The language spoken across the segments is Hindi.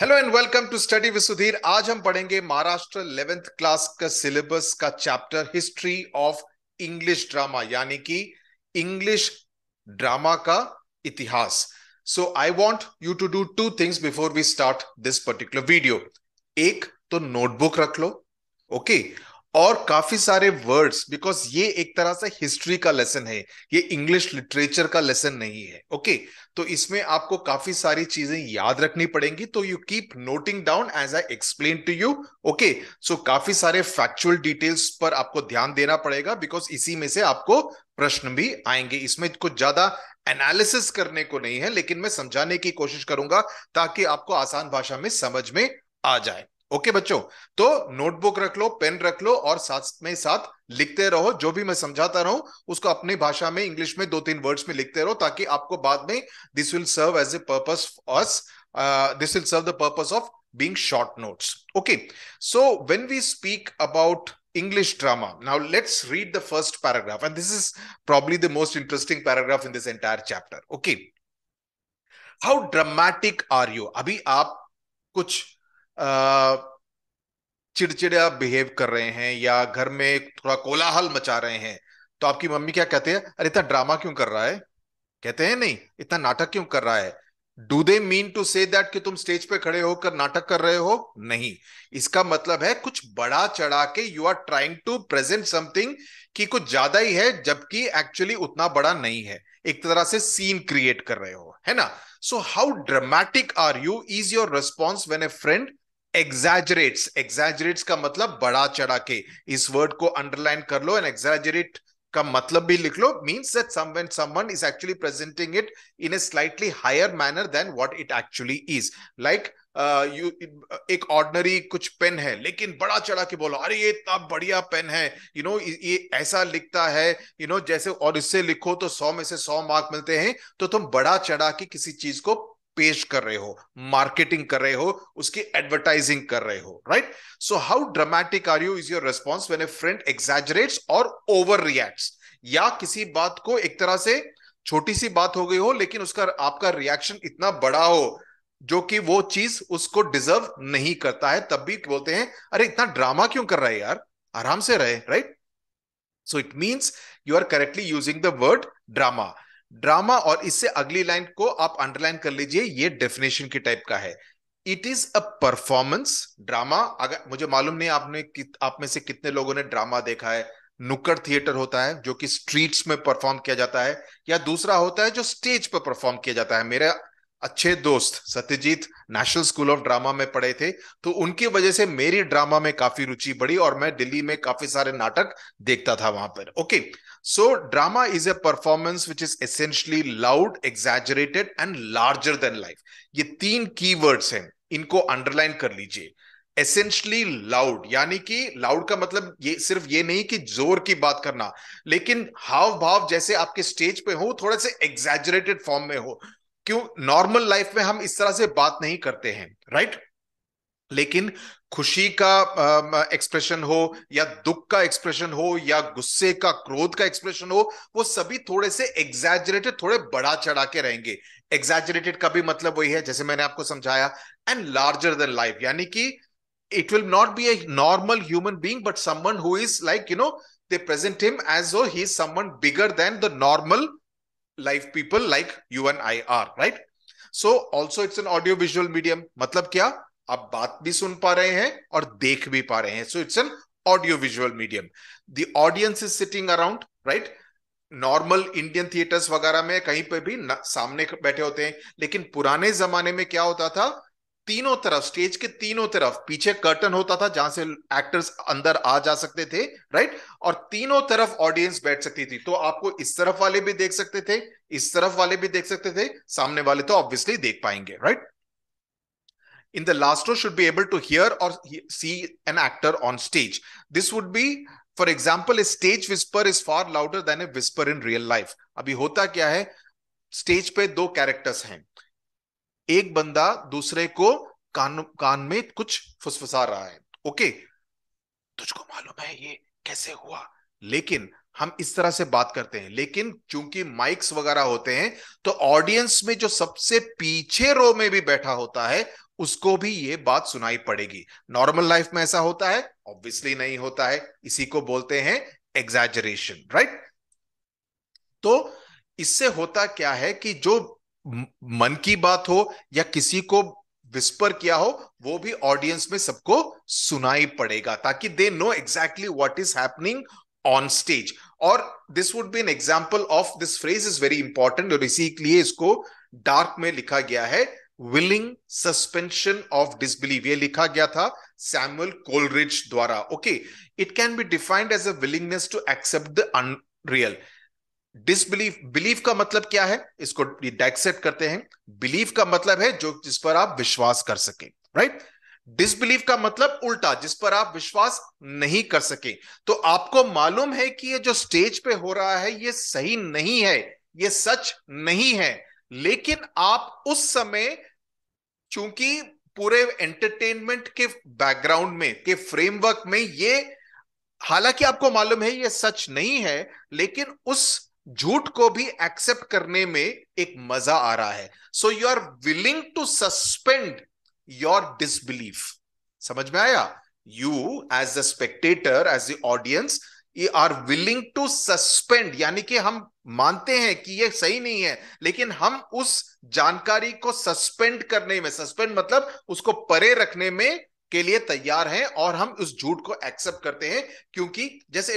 Hello and welcome to study विसुधीर आज हम पढ़ेंगे महाराष्ट्र इलेवेंथ क्लास का सिलेबस का chapter history of English drama यानी कि इंग्लिश ड्रामा का इतिहास so I want you to do two things before we start this particular video एक तो नोटबुक रख लो ओके okay? और काफी सारे वर्ड्स बिकॉज ये एक तरह से हिस्ट्री का लेसन है ये इंग्लिश लिटरेचर का लेसन नहीं है ओके okay, तो इसमें आपको काफी सारी चीजें याद रखनी पड़ेंगी तो you keep noting down as I explain to you okay so काफी सारे फैक्चुअल डिटेल्स पर आपको ध्यान देना पड़ेगा बिकॉज इसी में से आपको प्रश्न भी आएंगे इसमें कुछ ज्यादा एनालिसिस करने को नहीं है लेकिन मैं समझाने की कोशिश करूंगा ताकि आपको आसान भाषा में समझ में आ जाए ओके बच्चों तो नोटबुक रख लो पेन रख लो और साथ में साथ लिखते रहो जो भी मैं समझाता रहूं उसको अपनी भाषा में इंग्लिश में दो तीन वर्ड्स में लिखते रहो ताकि आपको बाद में this will serve as a purpose as this will serve the purpose of being short notes okay so when we speak about English drama. Now let's read the first paragraph, and this is probably the most interesting paragraph in this entire chapter. Okay. How dramatic are you? अभी आप कुछ चिड़चिड़ा बिहेव कर रहे हैं या घर में थोड़ा कोलाहल मचा रहे हैं तो आपकी मम्मी क्या कहते हैं अरे इतना ड्रामा क्यों कर रहा है कहते हैं नहीं इतना नाटक क्यों कर रहा है do they mean to say that कि तुम स्टेज पे खड़े होकर नाटक कर रहे हो नहीं इसका मतलब है कुछ बड़ा चढ़ा के you are trying to present something कि कुछ ज्यादा ही है जबकि एक्चुअली उतना बड़ा नहीं है एक तरह से सीन क्रिएट कर रहे हो है ना so how dramatic are you is your response when a friend exaggerates exaggerates का मतलब बड़ा चढ़ा के इस वर्ड को अंडरलाइन कर लो एंड एग्जैजरेट का मतलब भी लिख लो means that some when someone is actually presenting it in a slightly higher manner than what it actually is like you एक ऑर्डनरी कुछ पेन है लेकिन बड़ा चढ़ा के बोलो अरे ये इतना बढ़िया पेन है यू नो ये ऐसा लिखता है यू नो जैसे और इससे लिखो तो सौ में से सौ मार्क मिलते हैं तो तुम बड़ा चढ़ा के किसी चीज को पेश कर रहे हो मार्केटिंग कर रहे हो उसकी एडवर्टाइजिंग कर रहे हो right so how dramatic are you is your response when a friend exaggerates और ओवर रिएक्ट्स या किसी बात को एक तरह से छोटी सी बात हो गई हो लेकिन उसका आपका रिएक्शन इतना बड़ा हो जो कि वो चीज उसको डिजर्व नहीं करता है तब भी बोलते हैं अरे इतना ड्रामा क्यों कर रहा है यार आराम से रहे right so it means you are correctly using the word drama drama और इससे अगली लाइन को आप अंडरलाइन कर लीजिए ये डेफिनेशन के टाइप का है it is a performance drama अगर मुझे मालूम नहीं आपने आप में से कितने लोगों ने ड्रामा देखा है नुक्कड़ थिएटर होता है जो कि स्ट्रीट्स में परफॉर्म किया जाता है या दूसरा होता है जो स्टेज पर परफॉर्म किया जाता है मेरा अच्छे दोस्त Satyajit national school of drama में पढ़े थे तो उनकी वजह से मेरी ड्रामा में काफी रुचि बढ़ी और मैं दिल्ली में काफी सारे नाटक देखता था वहां पर okay so drama is a performance which is essentially loud exaggerated and larger than life ये तीन की वर्ड्स हैं इनको अंडरलाइन कर लीजिए एसेंशली लाउड यानी कि लाउड का मतलब ये सिर्फ ये नहीं कि जोर की बात करना लेकिन हाव भाव जैसे आपके स्टेज पे हो थोड़े से एग्जैजरेटेड फॉर्म में हो क्यों नॉर्मल लाइफ में हम इस तरह से बात नहीं करते हैं राइट लेकिन खुशी का एक्सप्रेशन हो या दुख का एक्सप्रेशन हो या गुस्से का क्रोध का एक्सप्रेशन हो वो सभी थोड़े से एग्जैजरेटेड थोड़े बड़ा चढ़ा के रहेंगे एग्जैजरेटेड का भी मतलब वही है जैसे मैंने आपको समझाया एंड लार्जर देन लाइफ यानी कि it will not be a normal human being but someone who is like you know they present him as though he is someone bigger than live people like you and I are, right? So also it's an audio visual medium. मतलब क्या आप बात भी सुन पा रहे हैं और देख भी पा रहे हैं so it's an audio visual medium The audience is sitting around right normal Indian theatres वगैरह में कहीं पे भी सामने बैठे होते हैं लेकिन पुराने जमाने में क्या होता था तीनों तरफ स्टेज के तीनों तरफ पीछे कर्टन होता था जहां से एक्टर्स अंदर आ जा सकते थे राइट और तीनों तरफ ऑडियंस बैठ सकती थी तो आपको इस तरफ वाले भी देख सकते थे इस तरफ वाले भी देख सकते थे सामने वाले तो ऑब्वियसली देख पाएंगे right in the last row should be able to hear और see an actor on stage this would be for example a stage whisper is far louder than a whisper in real life अभी होता क्या है स्टेज पे दो कैरेक्टर्स हैं एक बंदा दूसरे को कान कान में कुछ फुसफुसा रहा है ओके तुझको मालूम है ये कैसे हुआ लेकिन हम इस तरह से बात करते हैं लेकिन चूंकि माइक्स वगैरह होते हैं तो ऑडियंस में जो सबसे पीछे रो में भी बैठा होता है उसको भी ये बात सुनाई पड़ेगी नॉर्मल लाइफ में ऐसा होता है ऑब्वियसली नहीं होता है इसी को बोलते हैं एग्जैजरेशन राइट तो इससे होता क्या है कि जो मन की बात हो या किसी को विस्पर किया हो वो भी ऑडियंस में सबको सुनाई पड़ेगा ताकि they know exactly what is happening on stage और this would be an example of this phrase is very important और इसीलिए इसको डार्क में लिखा गया है विलिंग सस्पेंशन ऑफ डिसबिलीव ये लिखा गया था सैमुअल कोलरिज द्वारा okay it can be defined as a willingness to accept the unreal disbelief belief का मतलब क्या है इसको डाइसेप्ट करते हैं बिलीफ का मतलब है जो जिस पर आप विश्वास कर सके राइट डिसबिलीफ का मतलब उल्टा जिस पर आप विश्वास नहीं कर सके तो आपको मालूम है कि ये जो स्टेज पे हो रहा है ये सही नहीं है ये सच नहीं है लेकिन आप उस समय चूंकि पूरे एंटरटेनमेंट के बैकग्राउंड में के फ्रेमवर्क में ये हालांकि आपको मालूम है ये सच नहीं है लेकिन उस झूठ को भी एक्सेप्ट करने में एक मजा आ रहा है so you are willing to suspend your disbelief समझ में आया you as the spectator as the audience you are willing to suspend यानी कि हम मानते हैं कि ये सही नहीं है लेकिन हम उस जानकारी को सस्पेंड करने में सस्पेंड मतलब उसको परे रखने में के लिए तैयार हैं और हम उस झूठ को एक्सेप्ट करते हैं क्योंकि जैसे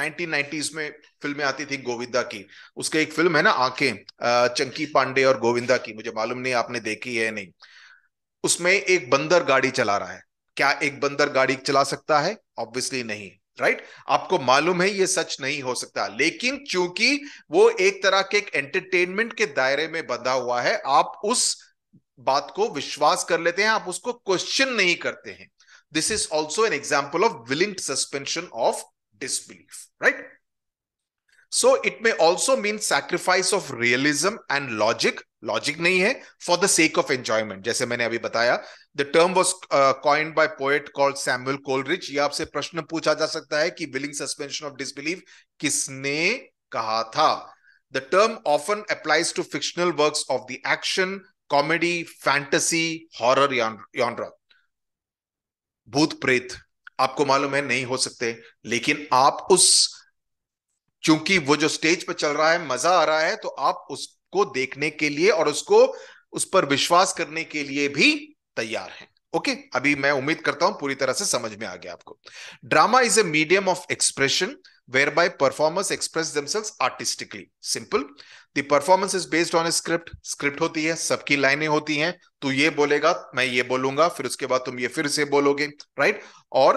1990s में फिल्में आती थी गोविंदा की उसके एक फिल्म है ना आंखें चंकी पांडे और गोविंदा की मुझे मालूम नहीं आपने देखी है नहीं उसमें एक बंदर गाड़ी चला रहा है क्या एक बंदर गाड़ी चला सकता है ऑब्वियसली नहीं राइट right? आपको मालूम है ये सच नहीं हो सकता लेकिन चूंकि वो एक तरह के एक एंटरटेनमेंट के दायरे में बंधा हुआ है आप उस बात को विश्वास कर लेते हैं आप उसको क्वेश्चन नहीं करते हैं this is also an example of willing suspension of disbelief, right? So it may also mean sacrifice of realism and logic. Logic nahi hai for the sake of enjoyment. jaise maine abhi bataya the term was uh, coined by poet called Samuel Coleridge. ye aap se प्रश्न pucha ja sakta hai ki willing suspension of disbelief kisne kaha tha The term often applies to fictional works of the action, comedy, fantasy, horror genre. bhoot preet आपको मालूम है नहीं हो सकते लेकिन आप उस क्योंकि वो जो स्टेज पर चल रहा है मजा आ रहा है तो आप उसको देखने के लिए और उसको उस पर विश्वास करने के लिए भी तैयार हैं ओके अभी मैं उम्मीद करता हूं पूरी तरह से समझ में आ गया आपको drama is a medium of expression by performers express themselves artistically simple the performance is based on script script होती है सबकी लाइनें होती हैं तू ये बोलेगा मैं ये बोलूंगा फिर उसके बाद तुम ये फिर से बोलोगे राइट और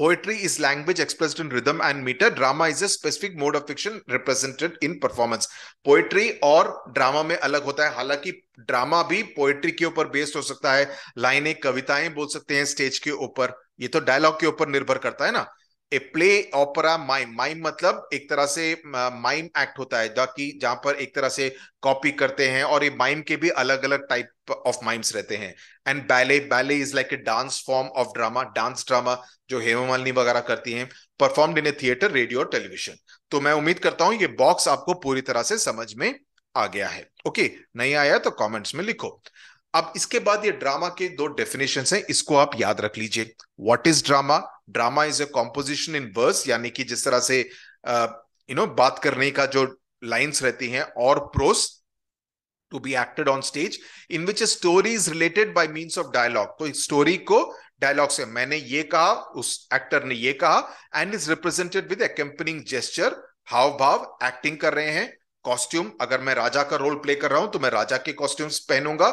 poetry is language express in rhythm and metre drama is a specific mode of fiction represented in performance poetry और ड्रामा में अलग होता है हालांकि ड्रामा भी पोएट्री के ऊपर बेस्ड हो सकता है लाइनें कविताएं बोल सकते हैं स्टेज के ऊपर ये तो डायलॉग के ऊपर निर्भर करता है ना a play opera mime mime मतलब एक तरह से माइम एक्ट होता है जाकि जहां पर एक तरह से कॉपी करते हैं और ये माइम के भी अलग अलग टाइप ऑफ माइम्स रहते हैं and ballet ballet is like a dance form of drama dance drama जो हेमा मालिनी वगैरह करती हैं perform in a theatre radio और टेलीविजन तो मैं उम्मीद करता हूं ये बॉक्स आपको पूरी तरह से समझ में आ गया है ओके नहीं आया तो कॉमेंट्स में लिखो अब इसके बाद ये ड्रामा के दो डेफिनेशन हैं इसको आप याद रख लीजिए what is drama drama is a composition in verse यानी कि जिस तरह से यू नो बात करने का जो लाइंस रहती हैं और prose to be acted on stage in which story is related by means of dialogue तो स्टोरी को डायलॉग से मैंने ये कहा उस एक्टर ने ये कहा and is represented with accompanying gesture हाव भाव एक्टिंग कर रहे हैं कॉस्ट्यूम अगर मैं राजा का रोल प्ले कर रहा हूं तो मैं राजा के कॉस्ट्यूम्स पहनूंगा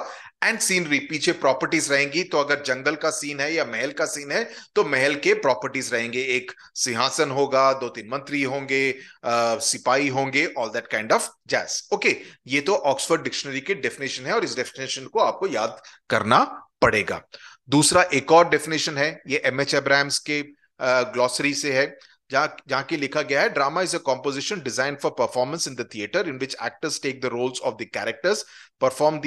एंड सीनरी पीछे प्रॉपर्टीज रहेंगी तो अगर जंगल का सीन है या महल का सीन है तो महल के प्रॉपर्टीज रहेंगे एक सिंहासन होगा दो तीन मंत्री होंगे आ, सिपाही होंगे all that kind of jazz okay ये तो ऑक्सफर्ड डिक्शनरी के डेफिनेशन है और इस डेफिनेशन को आपको याद करना पड़ेगा दूसरा एक और डेफिनेशन है ये एम एच एब्राहम्स के ग्लॉसरी से है जहां की लिखा गया है drama is a composition design for performance in the theatre in which actors take the roles of the characters perform the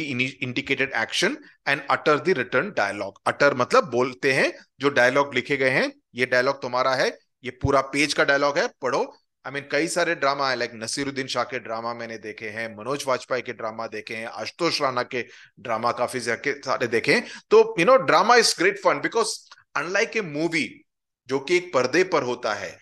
indicated action and utter the return dialogue utter मतलब बोलते हैं जो डायलॉग लिखे गए हैं ये डायलॉग तुम्हारा है ये पूरा पेज का डायलॉग है पढ़ो आई I मीन mean, कई सारे ड्रामा है लाइक नसीरुद्दीन शाह के ड्रामा मैंने देखे हैं मनोज वाजपेयी के ड्रामा देखे हैं आशुतोष राणा के ड्रामा काफी सारे देखे हैं तो you know drama is great fun because unlike a movie जो कि एक पर्दे पर होता है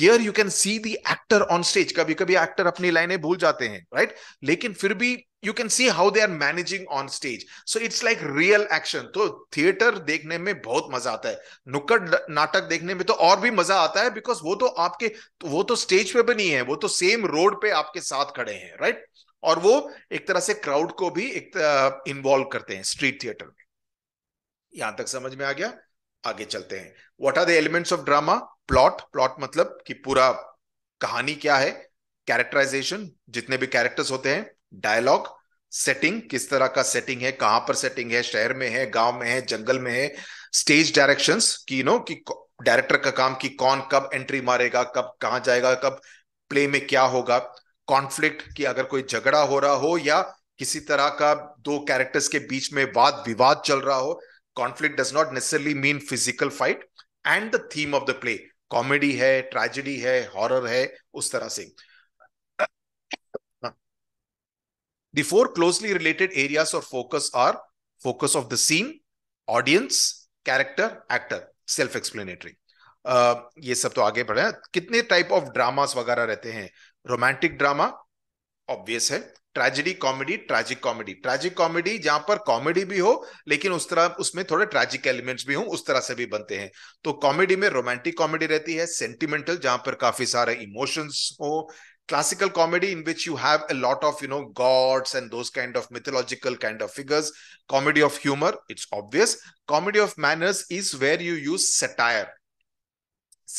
here you can see the actor on stage कभी कभी एक्टर अपनी लाइनें भूल जाते हैं राइट right? लेकिन फिर भी you can see how they are managing on stage so it's like real action तो थिएटर देखने में बहुत मजा आता है नुक्कड़ नाटक देखने में तो और भी मजा आता है बिकॉज वो तो आपके वो तो स्टेज पे भी नहीं है वो तो सेम रोड पे आपके साथ खड़े हैं राइट right? और वो एक तरह से क्राउड को भी एक इन्वॉल्व करते हैं स्ट्रीट थिएटर में यहां तक समझ में आ गया आगे चलते हैं what are the elements of drama plot plot मतलब कि पूरा कहानी क्या है कैरेक्टराइजेशन जितने भी कैरेक्टर्स होते हैं डायलॉग सेटिंग किस तरह का सेटिंग है कहां पर सेटिंग है शहर में है गांव में है जंगल में है स्टेज डायरेक्शन की यू नो कि डायरेक्टर का काम कि कौन कब एंट्री मारेगा कब कहां जाएगा कब प्ले में क्या होगा कॉन्फ्लिक्ट कि अगर कोई झगड़ा हो रहा हो या किसी तरह का दो कैरेक्टर्स के बीच में वाद विवाद चल रहा हो conflict does not necessarily mean physical fight and the theme of the play comedy है ट्रेजेडी है हॉरर है उस तरह से the four closely related areas और focus are focus of the scene audience character actor self explanatory ये सब तो आगे बढ़े कितने टाइप ऑफ ड्रामास वगैरह रहते हैं रोमांटिक ड्रामा ऑब्वियस है tragedy comedy tragic comedy tragic comedy जहां पर कॉमेडी भी हो लेकिन उस तरह उसमें थोड़े ट्रेजिक एलिमेंट्स भी हो उस तरह से भी बनते हैं तो कॉमेडी में रोमांटिक कॉमेडी रहती है सेंटिमेंटल जहां पर काफी सारे इमोशंस हो classical comedy in which you have a lot of you know gods and those kind of mythological kind of figures comedy of humour it's obvious comedy of manners is where you use satire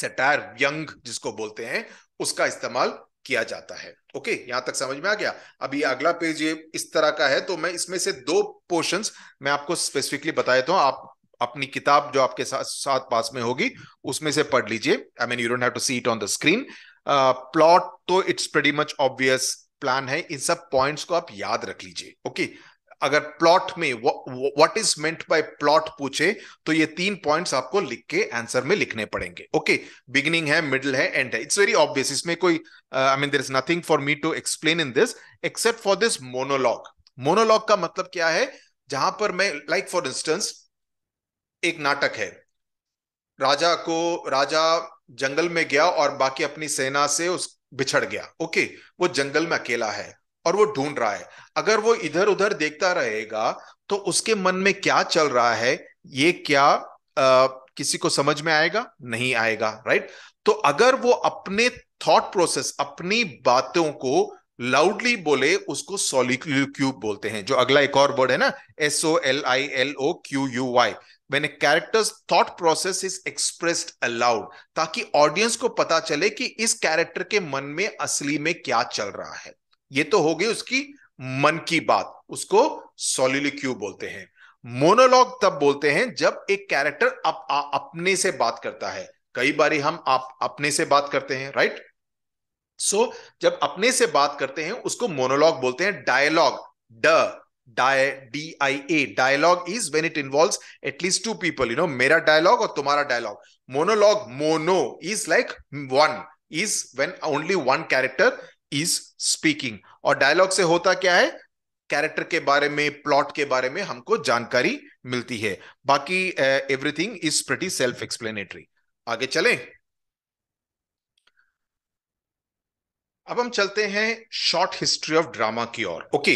satire यंग जिसको बोलते हैं उसका इस्तेमाल किया जाता है ओके यहां तक समझ में आ गया अभी अगला पेज ये इस तरह का है तो मैं इसमें से दो पोर्शंस मैं आपको स्पेसिफिकली बता देता हूं आप अपनी किताब जो आपके साथ साथ पास में होगी उसमें से पढ़ लीजिए I mean you don't have to see it on the screen plot तो it's pretty much obvious plan है इन सब पॉइंट्स को आप याद रख लीजिए ओके okay? अगर प्लॉट में what is meant by plot पूछे तो ये तीन पॉइंट्स आपको लिख के आंसर में लिखने पड़ेंगे ओके बिगिनिंग है मिडिल है एंड है इट्स वेरी ऑब्वियस इसमें कोई I mean there is nothing for me to explain in this except for this monologue monologue का मतलब क्या है जहां पर मैं लाइक फॉर इंस्टेंस एक नाटक है राजा को राजा जंगल में गया और बाकी अपनी सेना से उस बिछड़ गया ओके okay, वो जंगल में अकेला है और वो ढूंढ रहा है अगर वो इधर उधर देखता रहेगा तो उसके मन में क्या चल रहा है ये क्या आ, किसी को समझ में आएगा नहीं आएगा राइट तो अगर वो अपने थॉट प्रोसेस अपनी बातों को लाउडली बोले उसको सोलिक्यूब बोलते हैं जो अगला एक और वर्ड है ना S O L I L O Q U Y मैंने characters thought process is expressed aloud ताकि ऑडियंस को पता चले कि इस कैरेक्टर के मन में असली में क्या चल रहा है ये तो हो गई उसकी मन की बात उसको सोलिलिक्यू बोलते हैं मोनोलॉग तब बोलते हैं जब एक कैरेक्टर अप, अपने से बात करता है कई बार हम आप अपने से बात करते हैं राइट सो so, जब अपने से बात करते हैं उसको मोनोलॉग बोलते हैं डायलॉग ड डाय D I A dialogue is when it involves at least two people you know मेरा डायलॉग और तुम्हारा dialogue monologue mono is like one is when only one character is speaking और डायलॉग से होता क्या है कैरेक्टर के बारे में प्लॉट के बारे में हमको जानकारी मिलती है बाकी everything is pretty self explanatory आगे चलें अब हम चलते हैं शॉर्ट हिस्ट्री ऑफ ड्रामा की ओर okay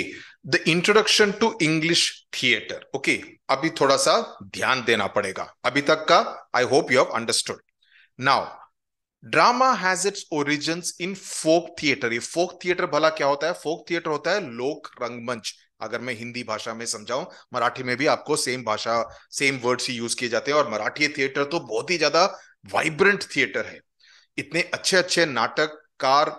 the introduction to English theatre okay अभी थोड़ा सा ध्यान देना पड़ेगा अभी तक का I hope you have understood now drama has its origin in folk theatre ये फोक थिएटर भला क्या होता है फोक थिएटर होता है लोक रंगमंच अगर मैं हिंदी भाषा में समझाऊं मराठी में भी आपको सेम भाषा सेम वर्ड्स ही यूज किए जाते हैं और मराठी थिएटर तो बहुत ही ज्यादा वाइब्रेंट थिएटर है इतने अच्छे अच्छे नाटककार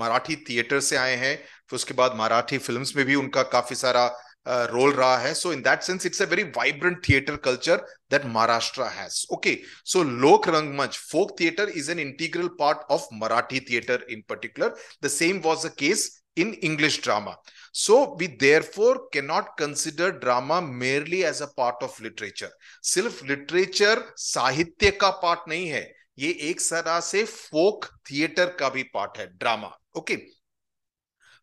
मराठी थिएटर से आए हैं फिर तो उसके बाद मराठी फिल्म्स में भी उनका काफी सारा रोल रहा है so in that sense it's a very vibrant theatre culture that Maharashtra has okay so लोक रंगमंच folk theatre is an integral part of Marathi theatre in particular the same was a case in english drama so we therefore cannot consider drama merely as a part of literature सिर्फ लिटरेचर साहित्य का पार्ट नहीं है ये एक तरह से फोक थिएटर का भी पार्ट है drama okay okay?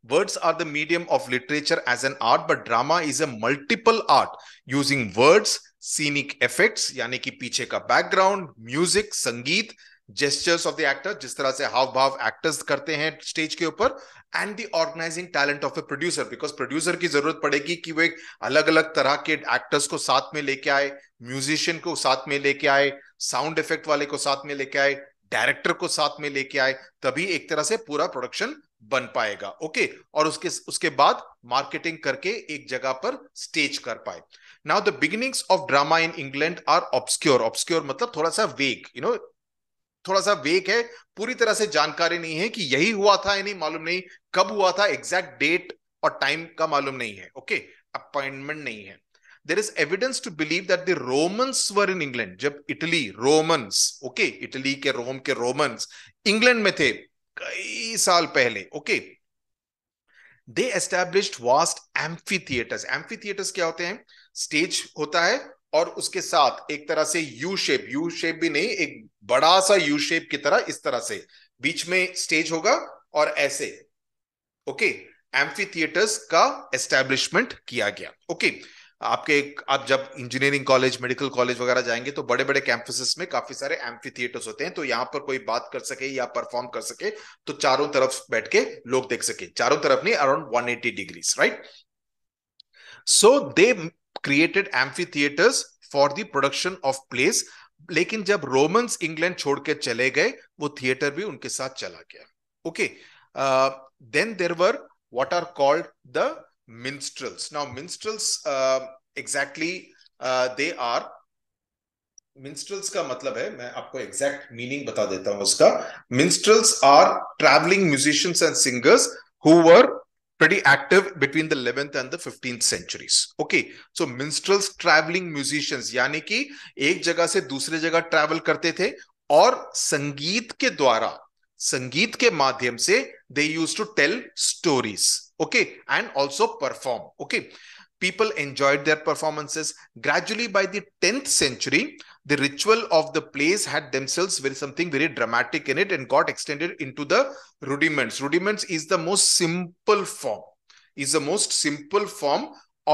Words are the medium of literature as an art, but drama is a multiple art using words, scenic effects, यानी कि पीछे का बैकग्राउंड म्यूजिक संगीत जेस्टर्स ऑफ द एक्टर जिस तरह से हाव भाव एक्टर्स करते हैं स्टेज के ऊपर and the organising talent of a producer because producer की जरूरत पड़ेगी कि वो एक अलग अलग तरह के एक्टर्स को साथ में लेके आए म्यूजिशियन को साथ में लेके आए साउंड इफेक्ट वाले को साथ में लेके आए डायरेक्टर को साथ में लेके आए तभी एक तरह से पूरा प्रोडक्शन बन पाएगा ओके और उसके उसके बाद मार्केटिंग करके एक जगह पर स्टेज कर पाए now the beginnings of drama in England are obscure obscure मतलब थोड़ा सा वेग यू नो थोड़ा सा वेग है पूरी तरह से जानकारी नहीं है कि यही हुआ था या नहीं मालूम नहीं कब हुआ था एग्जैक्ट डेट और टाइम का मालूम नहीं है ओके अपॉइंटमेंट नहीं है there is evidence to believe that the Romans were in England जब इटली रोमन्स ओके इटली के रोम के रोमन्स इंग्लैंड में थे कई साल पहले okay they established vast amphitheatres amphitheatres क्या होते हैं स्टेज होता है और उसके साथ एक तरह से यू शेप यू शेप भी नहीं एक बड़ा सा यू शेप की तरह इस तरह से बीच में स्टेज होगा और ऐसे ओके एम्फी थिएटर्स का एस्टैब्लिशमेंट किया गया ओके okay. आपके एक आप जब इंजीनियरिंग कॉलेज मेडिकल कॉलेज वगैरह जाएंगे तो बड़े बड़े कैंपसेस में काफी सारे एम्फी थिएटर्स होते हैं तो यहाँ पर कोई बात कर सके या परफॉर्म कर सके तो चारों तरफ बैठ के लोग देख सके चारों तरफ नहीं around 180 degree right so they created amphitheatres for the production of plays लेकिन जब रोमन्स इंग्लैंड छोड़ के चले गए वो थिएटर भी उनके साथ चला गया okay then there were what are called the minstrels. Now, minstrels uh, exactly uh, they are minstrels ka matlab hai main aapko exact meaning bata deta hu uska minstrels are traveling musicians and singers who were pretty active between the 11th and the 15th centuries okay so minstrels traveling musicians yani ki ek jagah se dusre jagah travel karte the aur sangeet ke dwara संगीत के माध्यम से they use to tell stories okay and also perform okay people enjoyed their performances gradually by the 10th century the ritual of the plays had themselves very something very dramatic in it and got extended into the rudiments rudiments is the most simple form is the most simple form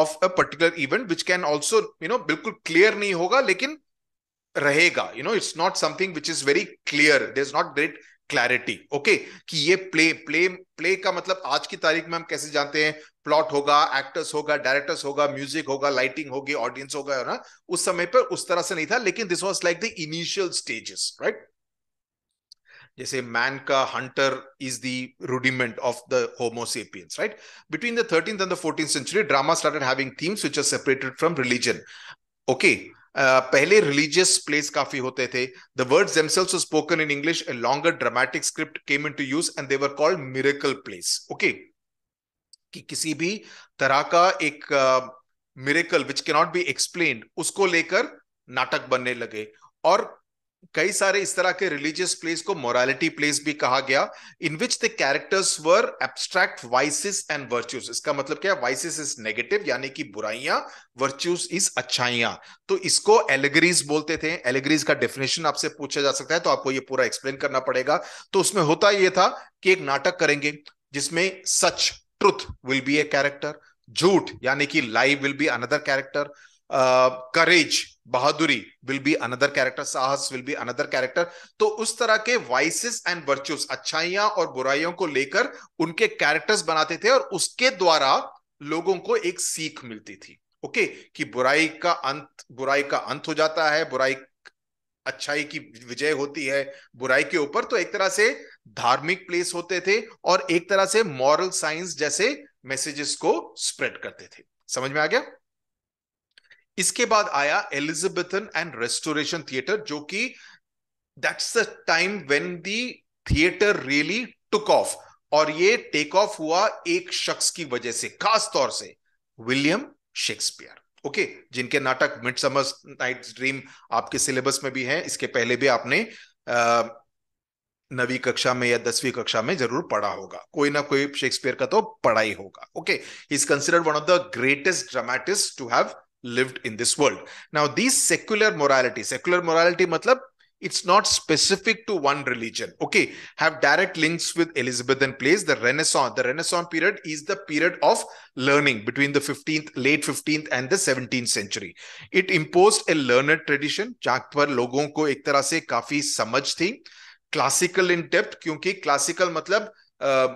of a particular event which can also you know bilkul clear nahi hoga, लेकिन rahega. you know it's not something which is very clear there's not great clarity okay कि ये प्ले प्ले प्ले का मतलब आज की तारीख में हम कैसे जानते हैं प्लॉट होगा एक्टर्स होगा डायरेक्टर्स होगा म्यूजिक होगा लाइटिंग होगी ऑडियंस होगा ना उस समय पर उस तरह से नहीं था लेकिन this was like the initial stages right जैसे मैन का hunter is the rudiment of the homo sapiens right between the thirteen and the fourteen century drama started having themes which are separated from religion okay पहले रिलीजियस प्लेस काफी होते थे the word themselves spoken in English a longer dramatic script came to use and they were called miracle plays okay कि किसी भी तरह का एक मिरेकल विच के नॉट बी एक्सप्लेन उसको लेकर नाटक बनने लगे और कई सारे इस तरह के रिलीजियस प्लेस को मोरालिटी प्लेस भी कहा गया in which the characters were abstract vices and virtues इसका मतलब क्या वाइसिस इज नेगेटिव यानी कि बुराइयां वर्च्यूज इज अच्छाइयां तो इसको एलेगरीज बोलते थे एलेगरीज का डेफिनेशन आपसे पूछा जा सकता है तो आपको ये पूरा एक्सप्लेन करना पड़ेगा तो उसमें होता यह था कि एक नाटक करेंगे जिसमें सच truth will be a character झूठ यानी कि lie will be another character courage बहादुरी विल बी अनदर कैरेक्टर साहस विल बी अनदर कैरेक्टर तो उस तरह के वाइसेस एंड वर्च्यूस अच्छाइयां और बुराइयों को लेकर उनके कैरेक्टर्स बनाते थे और उसके द्वारा लोगों को एक सीख मिलती थी ओके कि बुराई का अंत बुराई का अंत हो जाता है बुराई अच्छाई की विजय होती है बुराई के ऊपर तो एक तरह से धार्मिक प्लेस होते थे और एक तरह से मॉरल साइंस जैसे मैसेजेस को स्प्रेड करते थे समझ में आ गया इसके बाद आया एलिजाबेथन एंड रेस्टोरेशन थिएटर जो कि that's the time when the theatre really took off और ये टेक ऑफ हुआ एक शख्स की वजह से खास तौर से विलियम शेक्सपियर ओके जिनके नाटक मिड समर्स नाइट ड्रीम आपके सिलेबस में भी है इसके पहले भी आपने नवी कक्षा में या दसवीं कक्षा में जरूर पढ़ा होगा कोई ना कोई शेक्सपियर का तो पढ़ा ही होगा okay is considered one of the greatest dramatist to have lived in this world. Now, these secular morality, secular morality, matlab, it's not specific to one religion. Okay, have direct links with Elizabethan plays. The Renaissance, the Renaissance period is the period of learning between the 15th, late 15th and the 17th century. It imposed a learned tradition, जहाँ logon ko ek tarah se kafi samaj thi, Classical in depth, क्योंकि classical मतलब uh,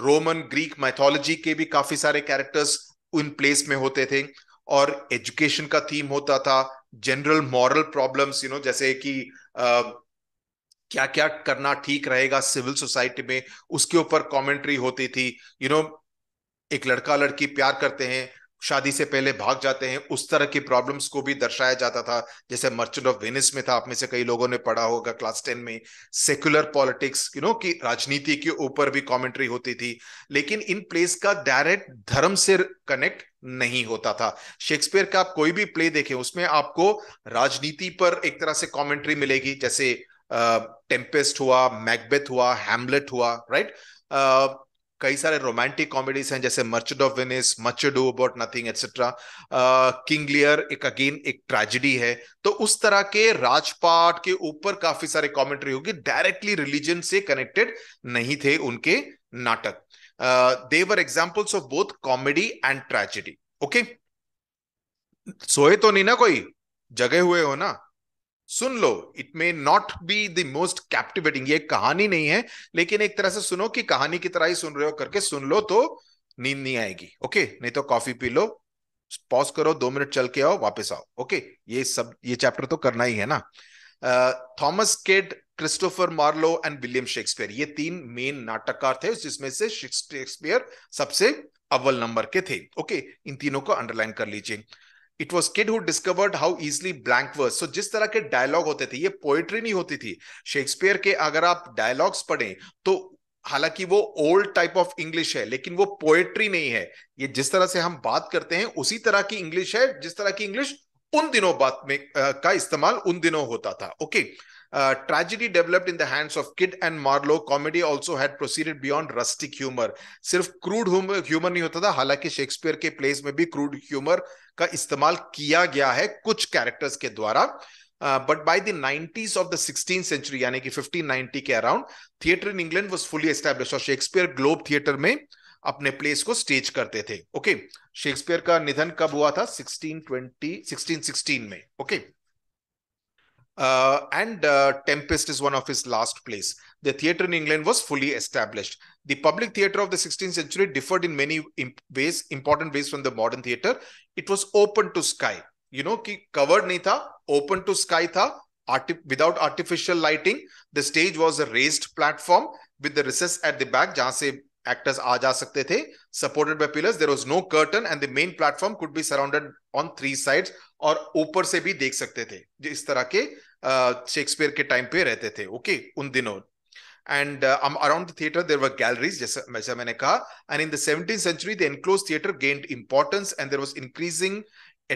Roman, Greek mythology ke bhi kafi sare characters उन place में होते the. और एजुकेशन का थीम होता था general moral problems you know जैसे कि क्या क्या करना ठीक रहेगा सिविल सोसाइटी में उसके ऊपर कमेंट्री होती थी यू you नो know, एक लड़का लड़की प्यार करते हैं शादी से पहले भाग जाते हैं उस तरह की प्रॉब्लम्स को भी दर्शाया जाता था जैसे मर्चेंट ऑफ वेनिस में था आप में से कई लोगों ने पढ़ा होगा क्लास टेन में सेक्युलर पॉलिटिक्स यू नो कि राजनीति के ऊपर भी कॉमेंट्री होती थी लेकिन इन प्लेस का डायरेक्ट धर्म से कनेक्ट नहीं होता था शेक्सपियर का आप कोई भी प्ले देखें उसमें आपको राजनीति पर एक तरह से कॉमेंट्री मिलेगी जैसे टेम्पेस्ट हुआ मैकबेथ हुआ हैमलेट हुआ राइट कई सारे रोमांटिक कॉमेडीज हैं जैसे Merchant of Venice Much Ado About Nothing etcetera King Lear एक अगेन एक ट्रेजिडी है तो उस तरह के राजपाट के ऊपर काफी सारे कॉमेंट्री होगी डायरेक्टली रिलीजन से कनेक्टेड नहीं थे उनके नाटक they were examples of both comedy and tragedy okay सोए तो नहीं ना कोई जगे हुए हो ना सुन लो it may not be the most captivating ये कहानी नहीं है लेकिन एक तरह से सुनो कि कहानी की तरह ही सुन रहे हो करके सुन लो तो नींद नहीं आएगी ओके नहीं तो कॉफी पी लो पॉज करो दो मिनट चल के आओ वापस आओ ओके ये सब ये चैप्टर तो करना ही है ना Thomas Kyd Christopher Marlowe and William Shakespeare ये तीन मेन नाटककार थे जिसमें से शेक्सपियर सबसे अव्वल नंबर के थे ओके इन तीनों को अंडरलाइन कर लीजिए it was Kyd who discovered how easily blank verse so जिस तरह के डायलॉग होते थे ये पोएट्री नहीं होती थी शेक्सपियर के अगर आप डायलॉग्स पढ़ें तो हालांकि वो ओल्ड टाइप ऑफ इंग्लिश है लेकिन वो पोएट्री नहीं है ये जिस तरह से हम बात करते हैं उसी तरह की इंग्लिश है जिस तरह की इंग्लिश उन दिनों बात में आ, का इस्तेमाल उन दिनों होता था okay okay? Uh, tragedy developed in the hands of Kid and Marlowe. Comedy also had proceeded beyond rustic humor. सिर्फ क्रूड ह्यूमर नहीं होता था हालांकि शेक्सपियर के प्लेस में भी क्रूड ह्यूमर का इस्तेमाल किया गया है कुछ कैरेक्टर्स के द्वारा but by the 90s of the 16th century यानी कि 1590 के around theatre in England was fully establish और शेक्सपियर ग्लोब थिएटर में अपने प्लेस को स्टेज करते थे ओके okay? शेक्सपियर का निधन कब हुआ था 1620 1616 में okay okay? uh, and uh, Tempest is one of his last plays. The theatre in England was fully established. The public theatre of the 16th century differed in many imp- ways, important ways from the modern theatre. It was open to sky. You know, ki covered nahi tha, open to sky tha, arti- without artificial lighting. The stage was a raised platform with the recess at the back, jahan se actors आ जा सकते थे supported by pillars there was no curtain and the main platform could be surrounded on three sides और ऊपर से भी देख सकते थे जो इस तरह के शेक्सपियर के टाइम पे रहते थे ओके उन दिनों and around theatre there were galleries जैसा मैंने कहा and in the seventeen century the enclosed theatre gained importance and there was increasing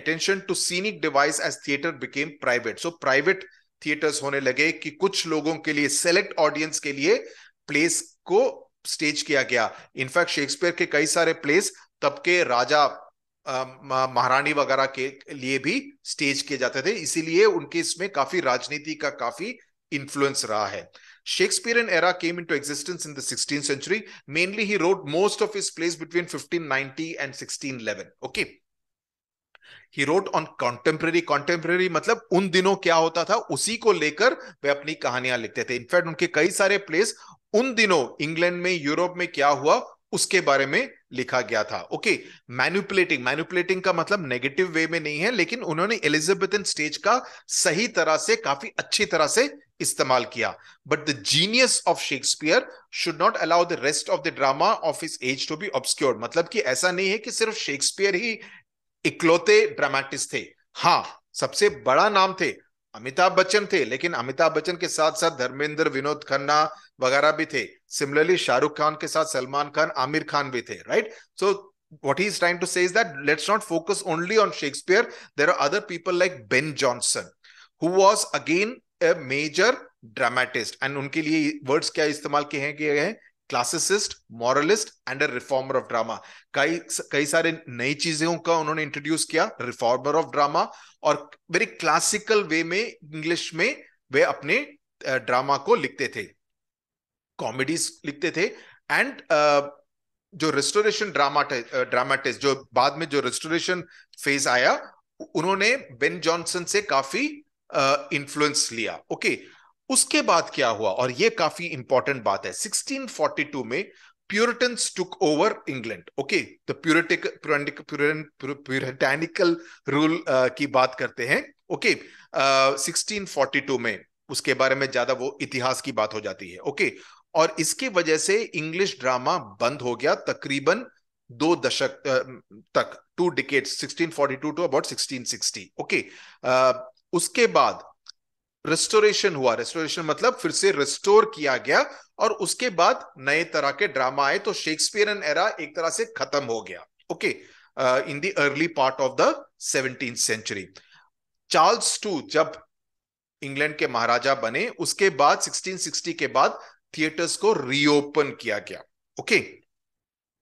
attention to scenic device as theatre became private so private theatres होने लगे कि कुछ लोगों के लिए सेलेक्ट ऑडियंस के लिए प्लेस को स्टेज किया गया इनफैक्ट शेक्सपियर के कई सारे प्लेस तब के राजा महारानी वगैरह के लिए भी स्टेज किए जाते थे इसीलिए उनके इसमें काफी राजनीति का काफी इन्फ्लुएंस रहा है Shakespearean era came into existence in sixteen century mainly he wrote most of his plays between fifteen ninety and sixteen eleven okay he wrote on contemporary contemporary मतलब उन दिनों क्या होता था उसी को लेकर वे अपनी कहानियां लिखते थे इनफैक्ट उनके कई सारे प्लेस उन दिनों इंग्लैंड में यूरोप में क्या हुआ उसके बारे में लिखा गया था ओके मैन्युपुलेटिंग मैन्युपुलेटिंग का मतलब नेगेटिव वे में नहीं है लेकिन उन्होंने एलिजाबेथन स्टेज का सही तरह से काफी अच्छी तरह से इस्तेमाल किया but the genius of Shakespeare should not allow the rest of the drama of his age to be obscure मतलब कि ऐसा नहीं है कि सिर्फ शेक्सपियर ही इकलौते ड्रामेटिस्ट थे हाँ सबसे बड़ा नाम थे अमिताभ बच्चन थे लेकिन अमिताभ बच्चन के साथ साथ धर्मेंद्र विनोद खन्ना वगैरह भी थे सिमिलरली शाहरुख खान के साथ सलमान खान आमिर खान भी थे right so what is trying to sets not focus only on Shakespeare there are other people like Ben Jonson who was again major dramatist and उनके लिए वर्ड्स क्या इस्तेमाल किए गए हैं classicist moralist and a reformer of drama कई कई सारे नई चीजों का उन्होंने इंट्रोड्यूस किया रिफॉर्मर ऑफ ड्रामा और वेरी क्लासिकल वे में इंग्लिश में वे अपने ड्रामा को लिखते थे कॉमेडीज लिखते थे एंड जो रेस्टोरेशन ड्रामा ड्रामाटिस्ट जो बाद में जो रेस्टोरेशन फेज आया उन्होंने बेन जॉनसन से काफी इन्फ्लुएंस लिया ओके okay. उसके बाद क्या हुआ और ये काफी इंपॉर्टेंट बात है 1642 में Puritans took over England okay the Puritic Puritic, Puritan, uh, की बात करते हैं ओके okay, uh, 1642 में उसके बारे में ज्यादा वो इतिहास की बात हो जाती है ओके okay, और इसकी वजह से इंग्लिश ड्रामा बंद हो गया तकरीबन दो दशक uh, तक two decade 1642 to about 1660 okay okay, uh, उसके बाद रेस्टोरेशन हुआ रेस्टोरेशन मतलब फिर से रिस्टोर किया गया और उसके बाद नए तरह के ड्रामा आए तो शेक्सपियर एरा एक तरह से खत्म हो गया okay in the early part of the seventeen century Charles two जब इंग्लैंड के महाराजा बने उसके बाद 1660 के बाद थिएटर्स को रीओपन किया गया ओके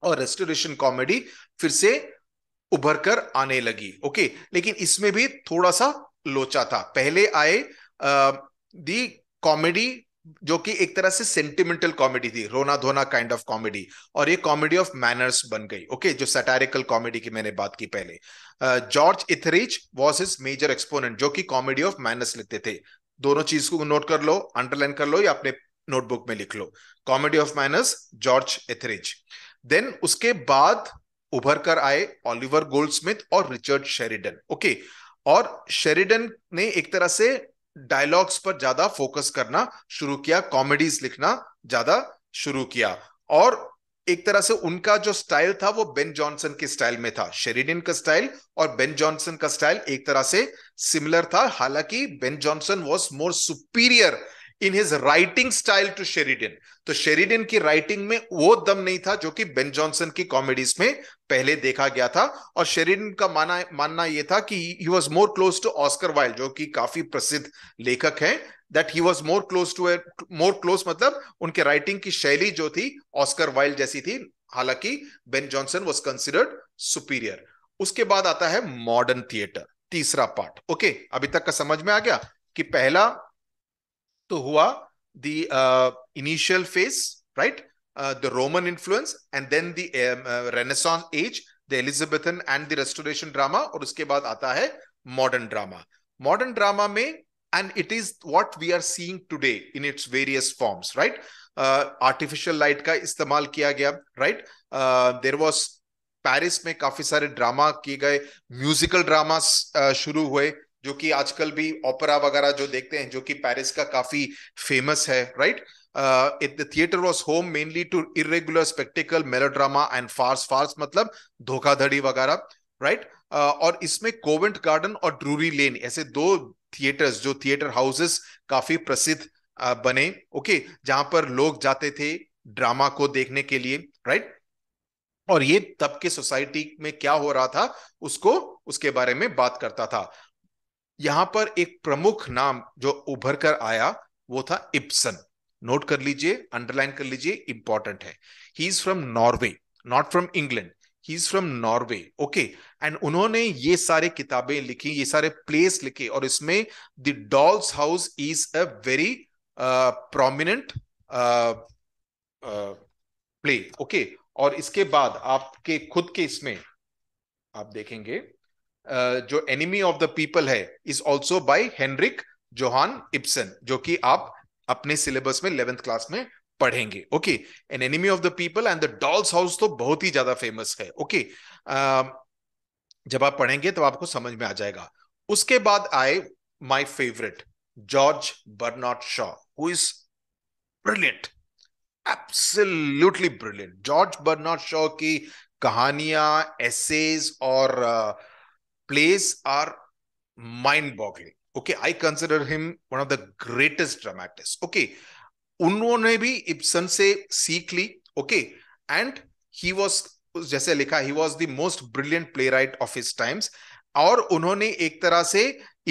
और रेस्टोरेशन कॉमेडी फिर से उभर कर आने लगी ओके लेकिन इसमें भी थोड़ा सा लोचा था पहले आए दी कॉमेडी जो कि एक तरह से सेंटिमेंटल कॉमेडी थी रोना धोना काइंड ऑफ कॉमेडी और ये कॉमेडी ऑफ मैनर्स बन गई ओके okay, जो सटारिकल कॉमेडी की मैंने बात की पहले George Etherege was his major exponent जो कि कॉमेडी ऑफ मैनर्स लिखते थे दोनों चीज को नोट कर लो अंडरलाइन कर लो या अपने नोटबुक में लिख लो comedy of manners George Etherege then उसके बाद उभर कर आए ऑलिवर गोल्ड और रिचर्ड शेरिडन ओके okay? और शेरिडन ने एक तरह से डायलॉग्स पर ज्यादा फोकस करना शुरू किया कॉमेडीज लिखना ज्यादा शुरू किया और एक तरह से उनका जो स्टाइल था वो बेन जॉनसन के स्टाइल में था शेरिडिन का स्टाइल और बेन जॉनसन का स्टाइल एक तरह से सिमिलर था हालांकि Ben Jonson was more superior in his writing style to Sheridan तो शेरिडिन की राइटिंग में वो दम नहीं था जो कि बेन जॉनसन की कॉमेडीज में पहले देखा गया था और शेरिडिन का माना मानना यह था कि he was more close to Oscar Wilde जो कि काफी प्रसिद्ध लेखक है that he was more close to more close मतलब उनके राइटिंग की शैली जो थी ऑस्कर वाइल जैसी थी हालांकि Ben Jonson was considered superior उसके बाद आता है मॉडर्न थिएटर तीसरा पार्ट ओके अभी तक का समझ में आ गया कि पहला तो हुआ the initial phase right the Roman influence and then the renaissance age the Elizabethan and the restoration drama और उसके बाद आता है मॉडर्न ड्रामा मॉडर्न ड्रामा में and it is what we are seeing today in its various forms right artificial light का इस्तेमाल किया गया राइट देर वॉज पैरिस में काफी सारे ड्रामा किए गए म्यूजिकल ड्रामा uh, शुरू हुए जो कि आजकल भी ओपरा वगैरह जो देखते हैं जो कि पेरिस का काफी फेमस है right it theatre was home mainly to irregular spectacle melodrama and farce farce मतलब धोखाधड़ी वगैरह राइट uh, और इसमें कोवेंट गार्डन और ड्रूरी लेन ऐसे दो थिएटर्स जो थिएटर हाउसेस काफी प्रसिद्ध uh, बने ओके जहां पर लोग जाते थे ड्रामा को देखने के लिए राइट और ये तब के सोसाइटी में क्या हो रहा था उसको उसके बारे में बात करता था यहां पर एक प्रमुख नाम जो उभर कर आया वो था इप्सन नोट कर लीजिए अंडरलाइन कर लीजिए इंपॉर्टेंट है he is from Norway not from England he is from Norway okay and उन्होंने ये सारे किताबें लिखी ये सारे प्लेस लिखे और इसमें the Doll's House is a very prominent play okay और इसके बाद आपके खुद के इसमें आप देखेंगे जो एनिमी ऑफ द पीपल है is also by Henrik Johan Ibsen जो कि आप अपने सिलेबस में इलेवेंथ क्लास में पढ़ेंगे okay an Enemy of the People and the Doll's House तो बहुत ही ज्यादा फेमस है ओके okay. uh, जब आप पढ़ेंगे तो आपको समझ में आ जाएगा उसके बाद आए my favourite George Bernard Shaw who is brilliant absolutely brilliant George Bernard Shaw की कहानियां एसेज और uh, plays are mind boggling. Okay, I consider him one of the greatest dramatists. Okay, उन्होंने भी इप्सन से सीख ली ओके एंड ही वॉज जैसे लिखा he was the most brilliant playwright of his times और उन्होंने एक तरह से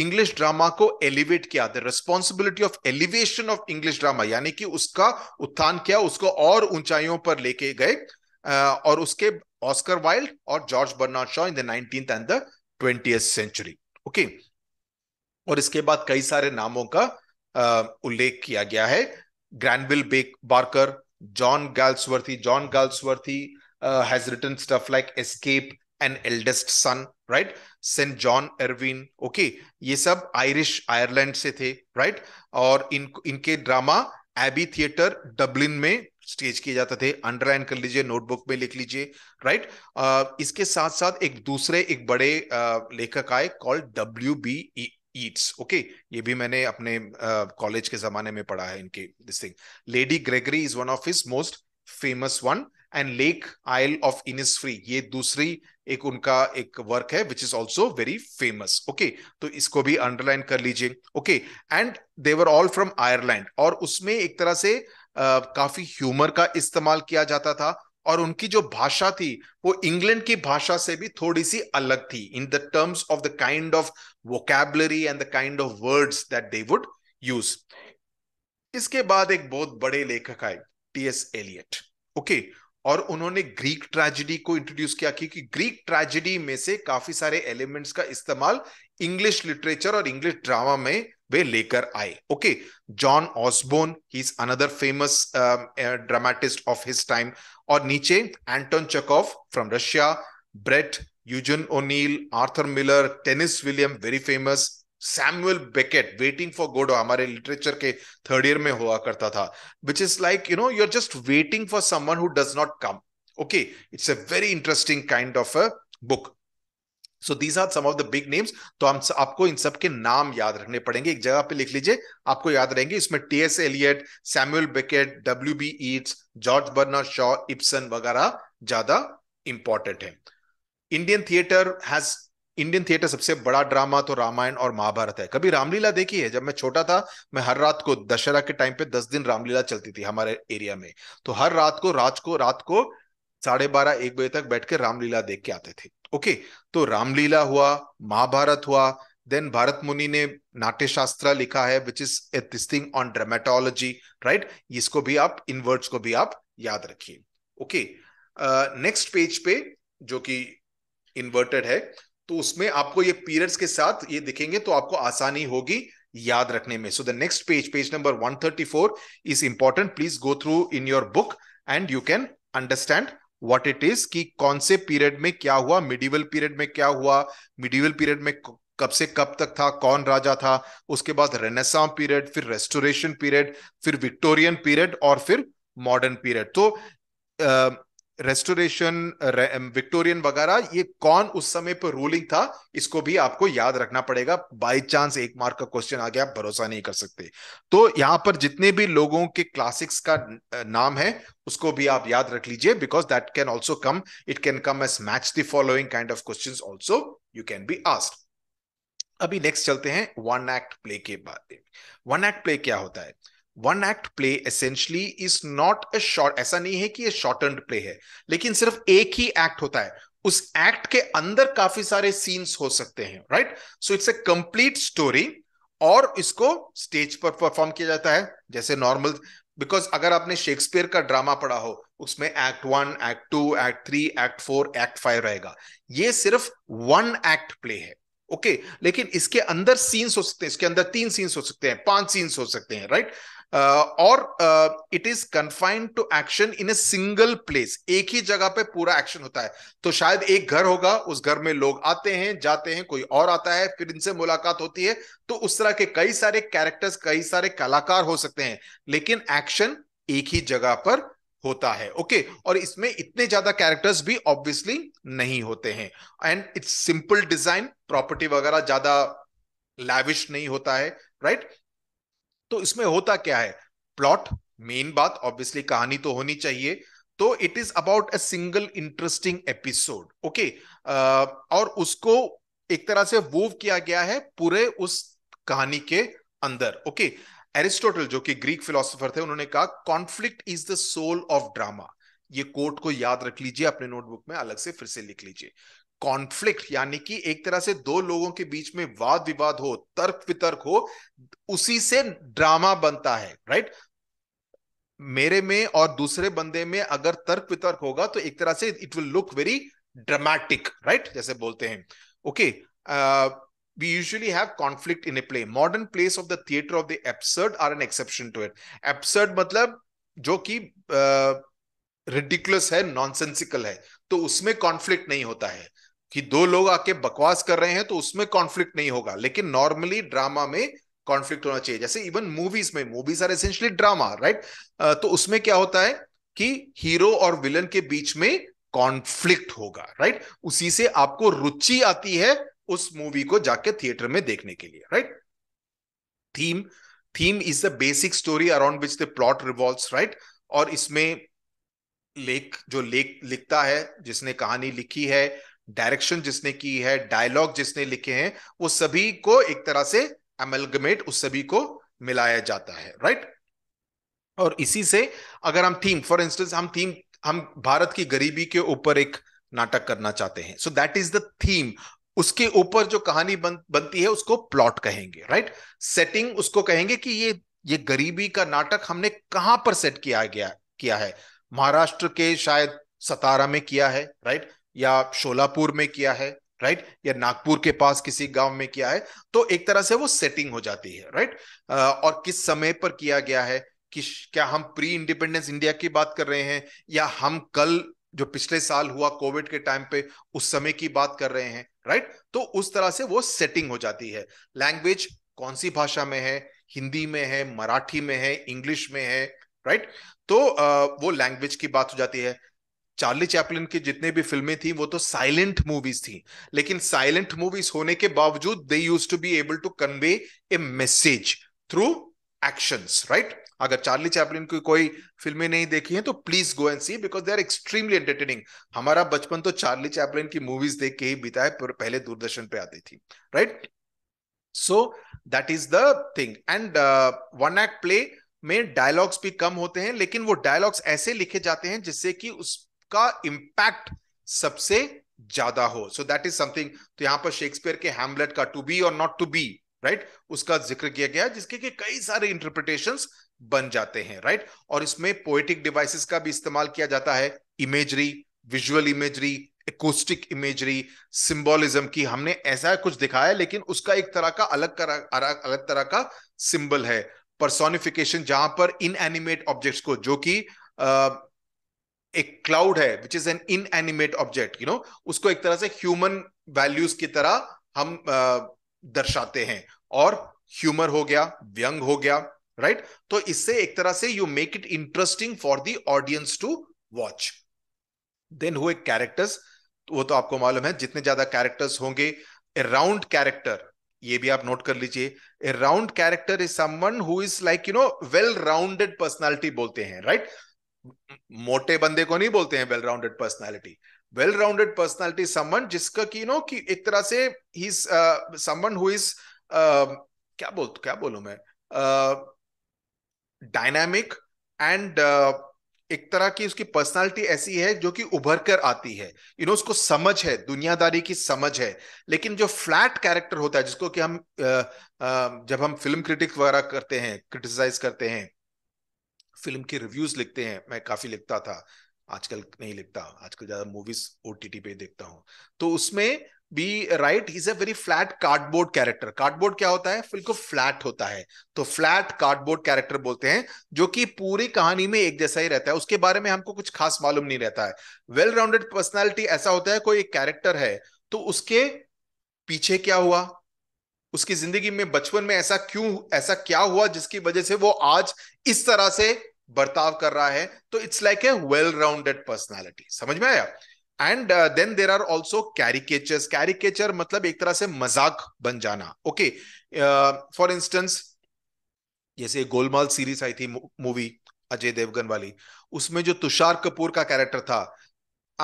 इंग्लिश ड्रामा को एलिवेट किया the responsibility of elevation of English drama यानी कि उसका उत्थान किया उसको और ऊंचाइयों पर लेके गए और उसके ऑस्कर वाइल्ड और George Bernard Shaw in the nineteen and the twenty century okay और इसके बाद कई सारे नामों का उल्लेख किया गया है Granville Bake Barker John Galsworthy John Galsworthy has written stuff like Escape and Eldest Son right Saint John Ervine okay ये सब आयरिश आयरलैंड से थे राइट right? और इन इनके ड्रामा एबी थिएटर डब्लिन में स्टेज किए जाते थे अंडरलाइन कर लीजिए नोटबुक में लिख लीजिए राइट इसके साथ साथ एक दूसरे एक बड़े लेखक आए call W B Yeats okay ये भी मैंने अपने कॉलेज के जमाने में पढ़ा है इनके this thing Lady Gregory is one of his most famous one and Lake Isle of free ये दूसरी एक उनका एक वर्क है which is also very famous okay तो इसको भी अंडरलाइन कर लीजिए okay and they were all from Ireland और उसमें एक तरह से काफी ह्यूमर का इस्तेमाल किया जाता था और उनकी जो भाषा थी वो इंग्लैंड की भाषा से भी थोड़ी सी अलग थी in the terms of the kind of vocabulary and the kind of words that they would use इसके बाद एक बहुत बड़े लेखक आए टी एस एलियट ओके और उन्होंने ग्रीक ट्रेजिडी को इंट्रोड्यूस किया क्योंकि ग्रीक ट्रेजिडी में से काफी सारे एलिमेंट्स का इस्तेमाल इंग्लिश लिटरेचर और इंग्लिश ड्रामा में वे लेकर आए okay John Osborne he is another famous dramatist of his time और नीचे Anton Chekhov from Russia Brecht Eugene O'Neill Arthur Miller Tennessee William very famous Samuel Beckett waiting for Godot हमारे लिटरेचर के थर्ड ईयर में हुआ करता था which is like you know you are just waiting for someone who does not come okay it's a very interesting kind of a book so these are some of the big names तो हम आपको इन सब के नाम याद रखने पड़ेंगे एक जगह पे लिख लीजिए आपको याद रहेंगे इसमें T S Eliot Samuel Beckett W B Yeats George Bernard Shaw Ibsen वगैरह ज्यादा इंपॉर्टेंट है Indian theatre has Indian theatre सबसे बड़ा ड्रामा तो रामायण और महाभारत है कभी रामलीला देखी है जब मैं छोटा था मैं हर रात को दशहरा के टाइम पे दस दिन रामलीला चलती थी हमारे एरिया में तो हर रात को रात को रात को साढ़े बारह एक बजे तक बैठ के रामलीला देख के आते थे ओके तो रामलीला हुआ महाभारत हुआ देन भारत मुनि ने नाट्य शास्त्र लिखा है which is a this thing on dramatology right इसको भी आप इन वर्ड्स को भी आप याद रखिए ओके नेक्स्ट पेज पे जो कि इन्वर्टेड है तो उसमें आपको ये पीरियड्स के साथ ये दिखेंगे तो आपको आसानी होगी याद रखने में so the next page page number 134 is important please go through in your book and you can understand what it is कि कौन से पीरियड में क्या हुआ मिडिवल पीरियड में क्या हुआ मिडिवल पीरियड में कब से कब तक था कौन राजा था उसके बाद रेनेसा पीरियड फिर रेस्टोरेशन पीरियड फिर विक्टोरियन पीरियड और फिर मॉडर्न पीरियड तो रेस्टोरेशन विक्टोरियन uh, um, वगैरह ये कौन उस समय पर रूलिंग था इसको भी आपको याद रखना पड़ेगा बाय चांस एक मार्क का क्वेश्चन आ गया आप भरोसा नहीं कर सकते तो यहां पर जितने भी लोगों के क्लासिक्स का uh, नाम है उसको भी आप याद रख लीजिए because that can also come it can come as match the following kind of question also you can be asked अभी नेक्स्ट चलते हैं वन एक्ट प्ले के बाद वन एक्ट प्ले क्या होता है one act play essentially is not a short ऐसा नहीं है कि ये शॉर्ट एंड प्ले है लेकिन सिर्फ एक ही एक्ट होता है उस एक्ट के अंदर काफी सारे सीन्स हो सकते हैं right so it's a complete story और इसको स्टेज पर परफॉर्म किया जाता है जैसे नॉर्मल बिकॉज अगर आपने शेक्सपियर का ड्रामा पढ़ा हो उसमें act one act two act three act four act five रहेगा ये सिर्फ वन एक्ट प्ले है ओके okay, लेकिन इसके अंदर सीन्स हो सकते हैं इसके अंदर तीन सीन्स हो सकते हैं पांच सीन्स हो सकते हैं राइट right? और it is confined to action in a single place एक ही जगह pe पूरा एक्शन होता है तो शायद एक घर होगा उस घर में लोग आते हैं जाते हैं कोई और आता है फिर इनसे मुलाकात होती है तो उस तरह के कई सारे कैरेक्टर्स कई सारे कलाकार हो सकते हैं लेकिन एक्शन एक ही जगह पर होता है ओके okay? और इसमें इतने ज्यादा कैरेक्टर्स भी ऑब्वियसली नहीं होते हैं and it's simple design property वगैरह ज्यादा लैविश नहीं होता है राइट right? तो इसमें होता क्या है प्लॉट मेन बात ऑब्वियसली कहानी तो होनी चाहिए तो it is about a single interesting episode okay और उसको एक तरह से वूव किया गया है पूरे उस कहानी के अंदर ओके okay? एरिस्टोटल जो कि ग्रीक फिलोसोफर थे उन्होंने कहा conflict is the soul of drama ये कोट को याद रख लीजिए अपने नोटबुक में अलग से फिर से लिख लीजिए कॉन्फ्लिक्ट यानी कि एक तरह से दो लोगों के बीच में वाद विवाद हो तर्क वितर्क हो उसी से ड्रामा बनता है राइट मेरे में और दूसरे बंदे में अगर तर्क वितर्क होगा तो एक तरह से it will look very dramatic right जैसे बोलते हैं okay we usually have conflict in a play modern plays of the theatre of the absurd are an exception to it absurd मतलब जो कि रिडिकुलस uh, है नॉनसेंसिकल है तो उसमें कॉन्फ्लिक्ट नहीं होता है कि दो लोग आके बकवास कर रहे हैं तो उसमें कॉन्फ्लिक्ट नहीं होगा लेकिन नॉर्मली ड्रामा में कॉन्फ्लिक्ट होना चाहिए जैसे इवन मूवीज में movies are essentially drama right तो उसमें क्या होता है कि हीरो और विलन के बीच में कॉन्फ्लिक्ट होगा राइट उसी से आपको रुचि आती है उस मूवी को जाके थिएटर में देखने के लिए right theme theme is the basic story around which the plot revolve right और इसमें लेख जो लेख लिखता है जिसने कहानी लिखी है डायरेक्शन जिसने की है डायलॉग जिसने लिखे हैं वो सभी को एक तरह से एमलगमेट उस सभी को मिलाया जाता है राइट और इसी से अगर हम थीम फॉर इंस्टेंस हम थीम हम भारत की गरीबी के ऊपर एक नाटक करना चाहते हैं so that is the theme उसके ऊपर जो कहानी बन, बनती है उसको प्लॉट कहेंगे राइट सेटिंग उसको कहेंगे कि ये ये गरीबी का नाटक हमने कहां पर सेट किया गया किया है महाराष्ट्र के शायद सतारा में किया है राइट या शोलापुर में किया है राइट या नागपुर के पास किसी गांव में किया है तो एक तरह से वो सेटिंग हो जाती है राइट और किस समय पर किया गया है कि क्या हम प्री इंडिपेंडेंस इंडिया की बात कर रहे हैं या हम कल जो पिछले साल हुआ कोविड के टाइम पे उस समय की बात कर रहे हैं राइट तो उस तरह से वो सेटिंग हो जाती है लैंग्वेज कौन सी भाषा में है हिंदी में है मराठी में है इंग्लिश में है राइट तो वो लैंग्वेज की बात हो जाती है चार्ली चैपलिन की जितने भी फिल्में थी वो तो साइलेंट मूवीज थी लेकिन साइलेंट मूवीज होने के बावजूद they use to be able to convey a message through action right अगर चार्ली चैपलिन की कोई फिल्में नहीं देखी हैं तो please go and see because they are extremely entertaining हमारा बचपन तो चार्ली चैपलिन की मूवीज देख के ही बिताए है पहले दूरदर्शन पे आती थी right so that is the thing and one act play में डायलॉग्स भी कम होते हैं लेकिन वो डायलॉग्स ऐसे लिखे जाते हैं जिससे कि उस का इम्पैक्ट सबसे ज्यादा हो सो दैट इज समथिंग तो यहां पर शेक्सपियर के हैमलेट का टू बी और नॉट टू बी राइट उसका जिक्र किया गया जिसके के कई सारे इंटरप्रिटेशन बन जाते हैं राइट right? और इसमें पोएटिक डिवाइसेस का भी इस्तेमाल किया जाता है imagery visual imagery acoustic imagery symbolism की हमने ऐसा कुछ दिखाया लेकिन उसका एक तरह का अलग तरह अलग तरह का सिंबल है परसोनिफिकेशन जहां पर इन एनिमेट ऑब्जेक्ट्स को जो कि एक क्लाउड है which is an inanimate object you know उसको एक तरह से ह्यूमन वैल्यूज की तरह हम दर्शाते हैं और ह्यूमर हो गया व्यंग हो गया राइट right? तो इससे एक तरह से you make it interesting for the audience to watch then हुए कैरेक्टर्स वो तो आपको मालूम है जितने ज्यादा कैरेक्टर्स होंगे अराउंड कैरेक्टर ये भी आप नोट कर लीजिए a round character is someone who is like you know well rounded personality बोलते हैं राइट right? मोटे बंदे को नहीं बोलते हैं well rounded personality well rounded personality someone जिसका की नो कि एक तरह से ही समन हु इज क्या बोल क्या बोलू मैं डायनामिक uh, एंड uh, एक तरह की उसकी पर्सनालिटी ऐसी है जो कि उभर कर आती है यू you नो know, उसको समझ है दुनियादारी की समझ है लेकिन जो फ्लैट कैरेक्टर होता है जिसको कि हम आ, uh, आ, uh, जब हम फिल्म क्रिटिक्स वगैरह करते हैं क्रिटिसाइज करते हैं फिल्म के रिव्यूज लिखते हैं मैं काफी लिखता था आजकल नहीं लिखता आजकल ज्यादा मूवीज ओ पे देखता हूँ तो उसमें बी right is a very flat cardboard character cardboard क्या होता है बिल्कुल फ्लैट होता है तो फ्लैट कार्डबोर्ड कैरेक्टर बोलते हैं जो कि पूरी कहानी में एक जैसा ही रहता है उसके बारे में हमको कुछ खास मालूम नहीं रहता है वेल राउंडेड पर्सनैलिटी ऐसा होता है कोई एक कैरेक्टर है तो उसके पीछे क्या हुआ उसकी जिंदगी में बचपन में ऐसा क्यों ऐसा क्या हुआ जिसकी वजह से वो आज इस तरह से बर्ताव कर रहा है तो it's like a well rounded personality समझ में आया and then there are also caricature caricature मतलब एक तरह से मजाक बन जाना ओके फॉर इंस्टेंस जैसे गोलमाल सीरीज आई थी मूवी अजय देवगन वाली उसमें जो तुषार कपूर का कैरेक्टर था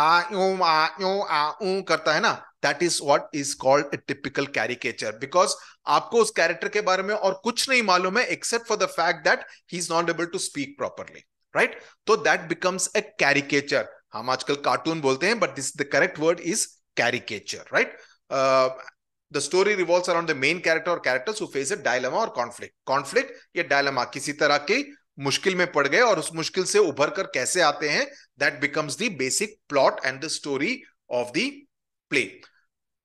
आ यू आ यू आ करता है ना that is what is called a typical caricature because आपको उस कैरेक्टर के बारे में और कुछ नहीं मालूम है except for the fact that he is not able to speak properly right तो दैट बिकम्स ए कैरिकेचर हम आजकल कार्टून बोलते हैं but this the correct word is caricature right the story revolve around the main character और characters who face a dilemma और कॉन्फ्लिक्ट कॉन्फ्लिक्ट या डायलमा किसी तरह की मुश्किल में पड़ गए और उस मुश्किल से उभर कर कैसे आते हैं that becomes the basic plot and the story of the play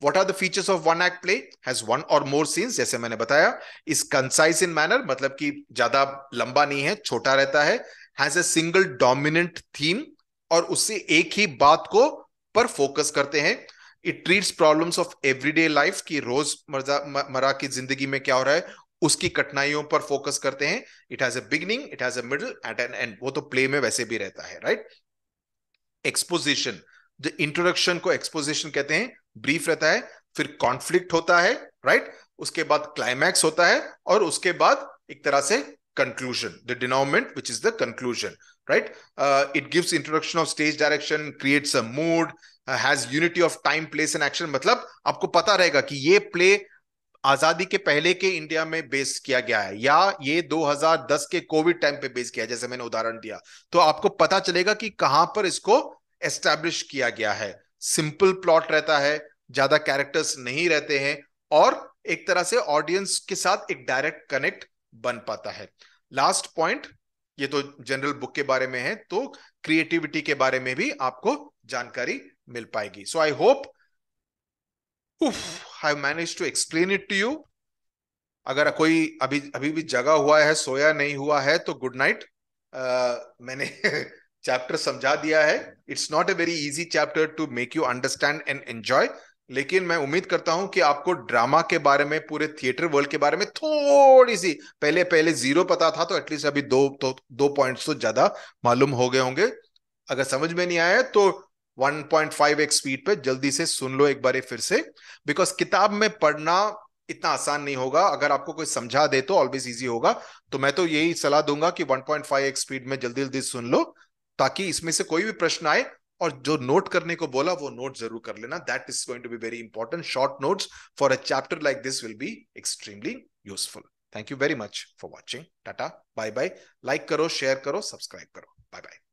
what are the features of one act play has one or more scenes जैसे मैंने बताया इज कंसाइज इन मैनर मतलब कि ज्यादा लंबा नहीं है छोटा रहता है has a single dominant theme और उससे एक ही बात को पर फोकस करते हैं it treats problems of everyday life की रोज मरा की जिंदगी में क्या हो रहा है उसकी कठिनाइयों पर फोकस करते हैं it has a beginning it has a middle at an end वो तो प्ले में वैसे भी रहता है राइट एक्सपोजिशन द इंट्रोडक्शन को एक्सपोजिशन कहते हैं ब्रीफ रहता है फिर कॉन्फ्लिक्ट होता है राइट उसके बाद क्लाइमैक्स होता है और उसके बाद एक तरह से conclusion the denouement which is the conclusion right it gives introduction of stage direction creates a mood has unity of time place and action मतलब आपको पता रहेगा कि ये प्ले आजादी के पहले के इंडिया में बेस किया गया है या ये 2010 के कोविड टाइम पे बेस किया जैसे मैंने उदाहरण दिया तो आपको पता चलेगा कि कहां पर इसको एस्टैब्लिश किया गया है सिंपल प्लॉट रहता है ज्यादा कैरेक्टर्स नहीं रहते हैं और एक तरह से ऑडियंस के साथ एक डायरेक्ट कनेक्ट बन पाता है लास्ट पॉइंट ये तो जनरल बुक के बारे में है तो क्रिएटिविटी के बारे में भी आपको जानकारी मिल पाएगी so I hope I manage to explain it to you अगर कोई अभी अभी भी जगा हुआ है सोया नहीं हुआ है तो गुड नाइट uh, मैंने चैप्टर समझा दिया है it's not a very easy chapter to make you understand and enjoy लेकिन मैं उम्मीद करता हूं कि आपको ड्रामा के बारे में पूरे थिएटर वर्ल्ड के बारे में थोड़ी सी पहले पहले जीरो पता था तो एटलीस्ट अभी दो तो दो पॉइंट्स तो ज्यादा मालूम हो गए होंगे अगर समझ में नहीं आया तो 1.5x स्पीड पे जल्दी से सुन लो एक बार फिर से बिकॉज किताब में पढ़ना इतना आसान नहीं होगा अगर आपको कोई समझा दे तो ऑलवेज इजी होगा तो मैं तो यही सलाह दूंगा कि 1.5x स्पीड में जल्दी जल्दी सुन लो ताकि इसमें से कोई भी प्रश्न आए और जो नोट करने को बोला वो नोट जरूर कर लेना that is going to be very important short notes for a chapter like this will be extremely useful thank you very much for watching tata bye bye like करो शेयर करो सब्सक्राइब करो बाय बाय